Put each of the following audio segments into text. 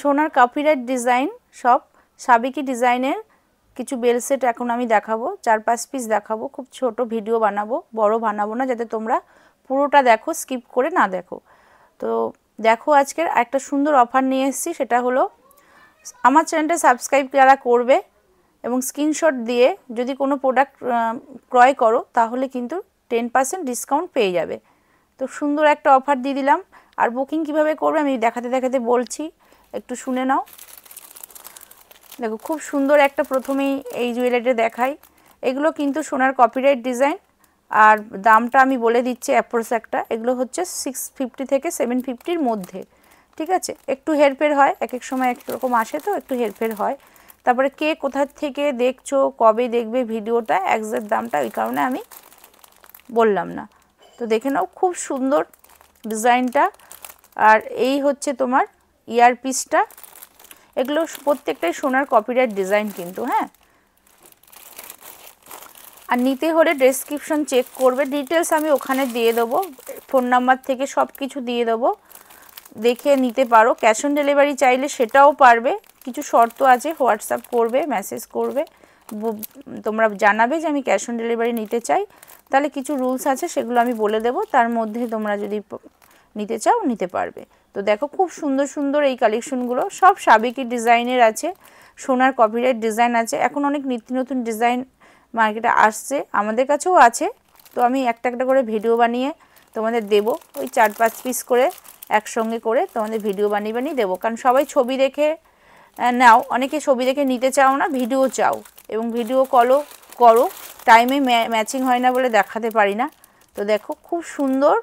সোনার কাপিরাইট ডিজাইন সব সাবেকি ডিজাইনের কিছু বেলসেট এখন আমি দেখাবো চার পাঁচ পিস দেখাবো খুব ছোট ভিডিও বানাবো বড় বানাবো না যাতে তোমরা পুরোটা দেখো স্কিপ করে না দেখো তো দেখো আজকের একটা সুন্দর অফার নিয়ে এসেছি সেটা হলো আমার চ্যানেলটা সাবস্ক্রাইব যারা করবে এবং স্ক্রিনশট দিয়ে যদি কোনো প্রোডাক্ট ক্রয় করো তাহলে কিন্তু টেন পার্সেন্ট ডিসকাউন্ট পেয়ে যাবে তো সুন্দর একটা অফার দিয়ে দিলাম আর বুকিং কিভাবে করবে আমি দেখাতে দেখাতে বলছি একটু শুনে নাও দেখো খুব সুন্দর একটা প্রথমেই এই জুয়েলারিটা দেখাই এগুলো কিন্তু সোনার কপিরাইট ডিজাইন আর দামটা আমি বলে দিচ্ছি অ্যাপ্রোস একটা এগুলো হচ্ছে সিক্স ফিফটি থেকে সেভেন ফিফটির মধ্যে ঠিক আছে একটু হেরফের হয় এক এক সময় একরকম আসে তো একটু হেরফের হয় তারপরে কে কোথার থেকে দেখছো কবে দেখবে ভিডিওটা একজ্যাক্ট দামটা ওই কারণে আমি বললাম না তো দেখে নাও খুব সুন্দর ডিজাইনটা আর এই হচ্ছে তোমার ইয়ার পিসটা এগুলো প্রত্যেকটাই সোনার কপিরাইট ডিজাইন কিন্তু হ্যাঁ আর নিতে হলে ডেসক্রিপশন চেক করবে ডিটেলস আমি ওখানে দিয়ে দেবো ফোন নাম্বার থেকে সব কিছু দিয়ে দেবো দেখে নিতে পারো ক্যাশ অন ডেলিভারি চাইলে সেটাও পারবে কিছু শর্ত আছে হোয়াটসঅ্যাপ করবে মেসেজ করবে তোমরা জানাবে যে আমি ক্যাশ অন ডেলিভারি নিতে চাই তাহলে কিছু রুলস আছে সেগুলো আমি বলে দেব তার মধ্যে তোমরা যদি নিতে চাও নিতে পারবে তো দেখো খুব সুন্দর সুন্দর এই কালেকশনগুলো সব সাবেকি ডিজাইনের আছে সোনার কপিরাইট ডিজাইন আছে এখন অনেক নিত্য নতুন ডিজাইন মার্কেটে আসছে আমাদের কাছেও আছে তো আমি একটা একটা করে ভিডিও বানিয়ে তোমাদের দেব ওই চার পাঁচ পিস করে একসঙ্গে করে তোমাদের ভিডিও বানিয়ে বানিয়ে দেবো কারণ সবাই ছবি দেখে নাও অনেকে ছবি দেখে নিতে চাও না ভিডিও চাও এবং ভিডিও কলও করো টাইমে ম্যাচিং হয় না বলে দেখাতে পারি না তো দেখো খুব সুন্দর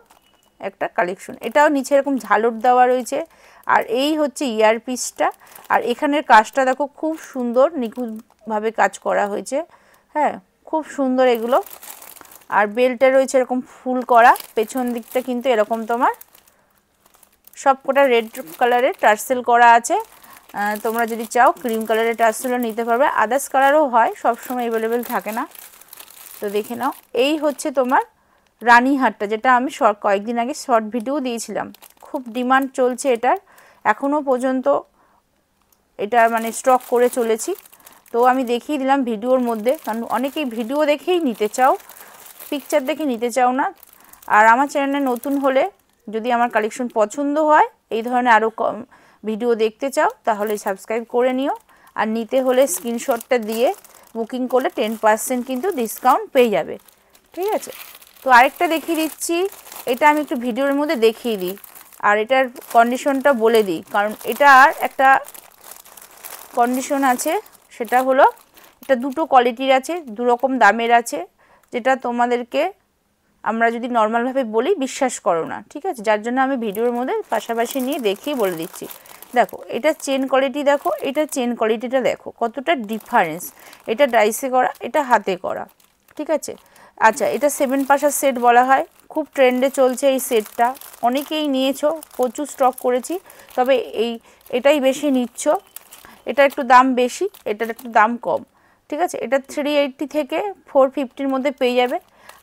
একটা কালেকশন এটাও নিচে এরকম ঝালর দেওয়া রয়েছে আর এই হচ্ছে ইয়ার পিসটা আর এখানের কাজটা দেখো খুব সুন্দর নিখুঁতভাবে কাজ করা হয়েছে হ্যাঁ খুব সুন্দর এগুলো আর বেলটা রয়েছে এরকম ফুল করা পেছন দিকটা কিন্তু এরকম তোমার সবকটা রেড কালারের টার্সেল করা আছে তোমরা যদি চাও ক্রিম কালারের টার্সেলও নিতে পারবে আদার্স কালারও হয় সবসময় অ্যাভেলেবেল থাকে না তো দেখে নাও এই হচ্ছে তোমার রানীহাটটা যেটা আমি শর্ট কয়েকদিন আগে শর্ট ভিডিও দিয়েছিলাম খুব ডিমান্ড চলছে এটার এখনও পর্যন্ত এটা মানে স্টক করে চলেছি তো আমি দেখিয়ে দিলাম ভিডিওর মধ্যে কারণ অনেকেই ভিডিও দেখেই নিতে চাও পিকচার দেখে নিতে চাও না আর আমার চ্যানেলে নতুন হলে যদি আমার কালেকশন পছন্দ হয় এই ধরনের আরও ভিডিও দেখতে চাও তাহলে সাবস্ক্রাইব করে নিও আর নিতে হলে স্ক্রিনশটটা দিয়ে বুকিং করলে টেন পার্সেন্ট কিন্তু ডিসকাউন্ট পেয়ে যাবে ঠিক আছে তো আরেকটা দেখিয়ে দিচ্ছি এটা আমি একটু ভিডিওর মধ্যে দেখিয়ে দিই আর এটার কন্ডিশনটা বলে দিই কারণ এটার একটা কন্ডিশন আছে সেটা হলো এটা দুটো কোয়ালিটির আছে দুরকম দামের আছে যেটা তোমাদেরকে আমরা যদি নর্মালভাবে বলি বিশ্বাস করো না ঠিক আছে যার জন্য আমি ভিডিওর মধ্যে পাশাপাশি নিয়ে দেখিয়ে বলে দিচ্ছি দেখো এটা চেন কোয়ালিটি দেখো এটা চেন কোয়ালিটিটা দেখো কতটা ডিফারেন্স এটা ডাইসে করা এটা হাতে করা ঠিক আছে আচ্ছা এটা সেভেন পাশার সেট বলা হয় খুব ট্রেন্ডে চলছে এই সেটটা অনেকেই নিয়েছো প্রচুর স্টক করেছি তবে এই এটাই বেশি নিচ্ছ এটা একটু দাম বেশি এটার একটু দাম কম ঠিক আছে এটা থ্রি এইটটি থেকে ফোর ফিফটির মধ্যে পেয়ে যাবে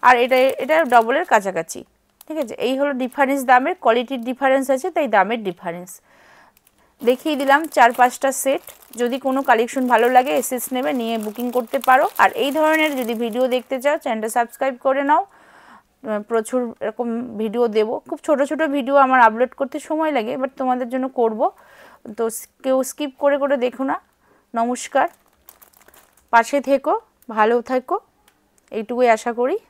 আর এটা এটা ডবলের কাছাকাছি ঠিক আছে এই হলো ডিফারেন্স দামের কোয়ালিটির ডিফারেন্স আছে তাই দামের ডিফারেন্স দেখিয়ে দিলাম চার পাঁচটা সেট যদি কোনো কালেকশন ভালো লাগে এসএস নেবে নিয়ে বুকিং করতে পারো আর এই ধরনের যদি ভিডিও দেখতে চাও চ্যানেলটা সাবস্ক্রাইব করে নাও প্রচুর এরকম ভিডিও দেব খুব ছোট ছোট ভিডিও আমার আপলোড করতে সময় লাগে বাট তোমাদের জন্য করব তো কেউ স্কিপ করে করে দেখো না নমস্কার পাশে থেকো ভালো থেকো এইটুকুই আশা করি